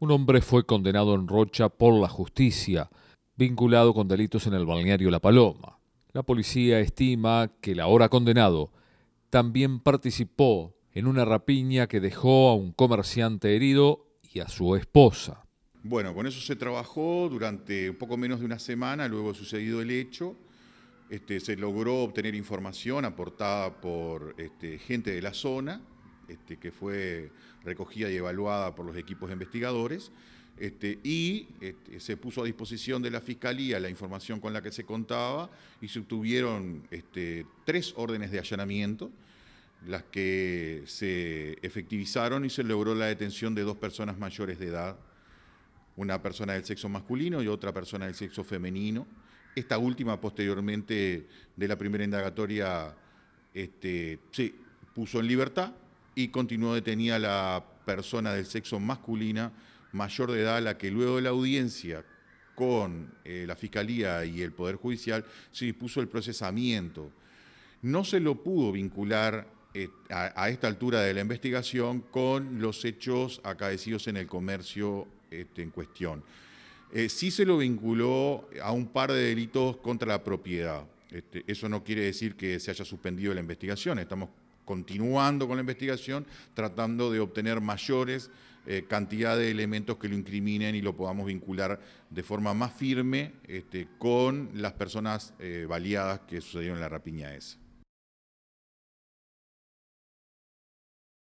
Un hombre fue condenado en Rocha por la justicia, vinculado con delitos en el balneario La Paloma. La policía estima que el ahora condenado también participó en una rapiña que dejó a un comerciante herido y a su esposa. Bueno, con eso se trabajó durante un poco menos de una semana, luego sucedido el hecho. Este, se logró obtener información aportada por este, gente de la zona. Este, que fue recogida y evaluada por los equipos investigadores, este, y este, se puso a disposición de la Fiscalía la información con la que se contaba y se obtuvieron tres órdenes de allanamiento, las que se efectivizaron y se logró la detención de dos personas mayores de edad, una persona del sexo masculino y otra persona del sexo femenino. Esta última, posteriormente de la primera indagatoria, se puso en libertad y continuó detenida la persona del sexo masculina mayor de edad, a la que luego de la audiencia con eh, la Fiscalía y el Poder Judicial se dispuso el procesamiento. No se lo pudo vincular eh, a, esta altura de la investigación con los hechos acaecidos en el comercio este, en cuestión. Eh, sí se lo vinculó a un par de delitos contra la propiedad. Este, eso no quiere decir que se haya suspendido la investigación, estamos continuando con la investigación, tratando de obtener mayores cantidades eh, cantidad de elementos que lo incriminen y lo podamos vincular de forma más firme este, con las personas eh, baleadas que sucedieron en la rapiña esa.